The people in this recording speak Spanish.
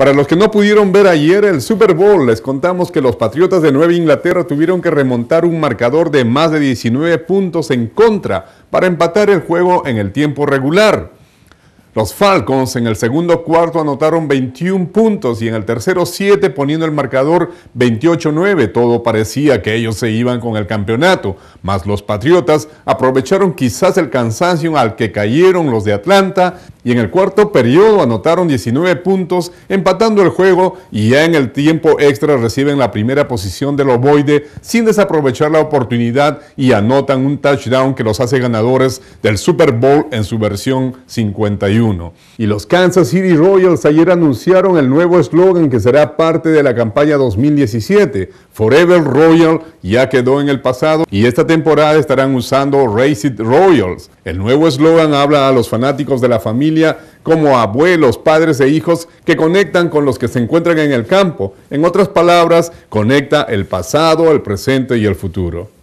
Para los que no pudieron ver ayer el Super Bowl, les contamos que los Patriotas de Nueva Inglaterra tuvieron que remontar un marcador de más de 19 puntos en contra para empatar el juego en el tiempo regular. Los Falcons en el segundo cuarto anotaron 21 puntos y en el tercero 7 poniendo el marcador 28-9. Todo parecía que ellos se iban con el campeonato, mas los Patriotas aprovecharon quizás el cansancio al que cayeron los de Atlanta y en el cuarto periodo anotaron 19 puntos, empatando el juego y ya en el tiempo extra reciben la primera posición del Oboide sin desaprovechar la oportunidad y anotan un touchdown que los hace ganadores del Super Bowl en su versión 51. Y los Kansas City Royals ayer anunciaron el nuevo eslogan que será parte de la campaña 2017, Forever Royal ya quedó en el pasado y esta temporada estarán usando Racing Royals. El nuevo eslogan habla a los fanáticos de la familia como abuelos, padres e hijos que conectan con los que se encuentran en el campo. En otras palabras, conecta el pasado, el presente y el futuro.